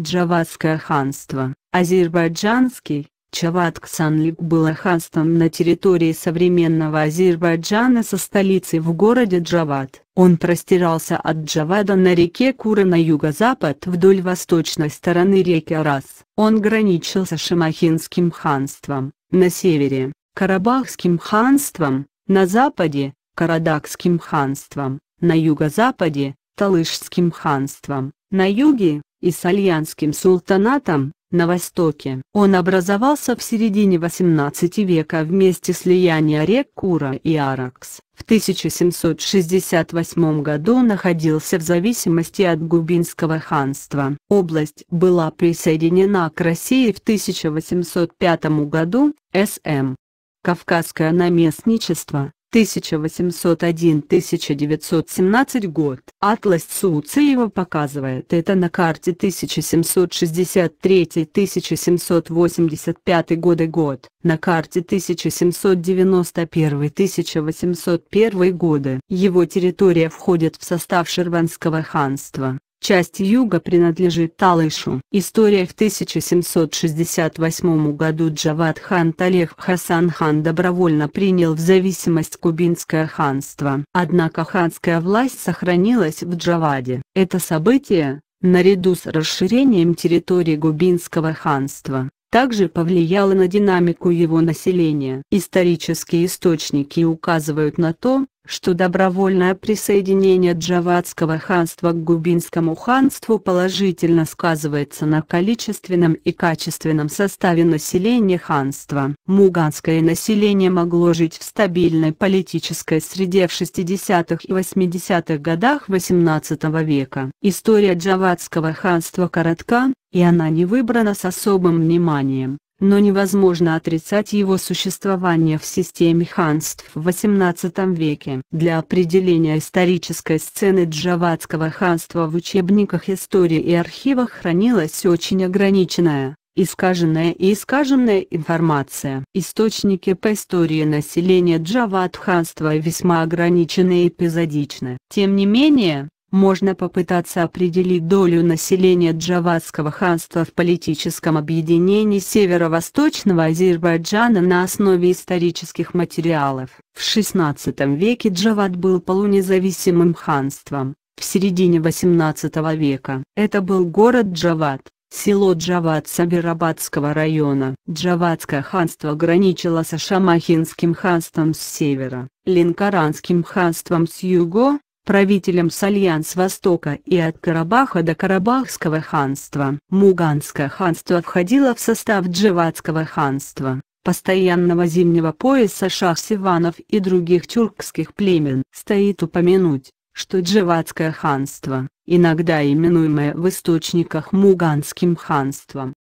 Джавадское ханство. Азербайджанский, Чавадксанлик было ханством на территории современного Азербайджана со столицей в городе Джавад. Он простирался от Джавада на реке Кура на юго-запад вдоль восточной стороны реки Арас. Он граничил со Шамахинским ханством, на севере – Карабахским ханством, на западе – Карадакским ханством, на юго-западе – Талышским ханством, на юге и с Альянским султанатом, на востоке. Он образовался в середине 18 века вместе слияния рек Кура и Аракс. В 1768 году находился в зависимости от Губинского ханства. Область была присоединена к России в 1805 году, СМ. Кавказское наместничество, 1801-1917 год. Атлас Суцеева показывает это на карте 1763-1785 годы год, на карте 1791-1801 годы. Его территория входит в состав Шерванского ханства. Часть юга принадлежит Талышу. История в 1768 году Джават хан Талех Хасан хан добровольно принял в зависимость кубинское ханство. Однако ханская власть сохранилась в Джаваде. Это событие, наряду с расширением территории Губинского ханства, также повлияло на динамику его населения. Исторические источники указывают на то, что добровольное присоединение Джавадского ханства к Губинскому ханству положительно сказывается на количественном и качественном составе населения ханства. Муганское население могло жить в стабильной политической среде в 60-х и 80-х годах XVIII века. История Джавадского ханства коротка, и она не выбрана с особым вниманием, но невозможно отрицать его существование в системе ханств в XVIII веке. Для определения исторической сцены Джавадского ханства в учебниках истории и архивах хранилась очень ограниченная, искаженная и искаженная информация. Источники по истории населения Джават ханства весьма ограничены и эпизодичны. Тем не менее, можно попытаться определить долю населения Джавадского ханства в политическом объединении северо-восточного Азербайджана на основе исторических материалов. В XVI веке Джавад был полунезависимым ханством, в середине XVIII века. Это был город Джавад, село Джавад Сабирабадского района. Джаватское ханство граничило со Шамахинским ханством с севера, Линкаранским ханством с юга, правителем с Альянс Востока и от Карабаха до Карабахского ханства. Муганское ханство входило в состав Дживатского ханства, постоянного зимнего пояса шахсиванов и других тюркских племен. Стоит упомянуть, что Дживатское ханство, иногда именуемое в источниках Муганским ханством,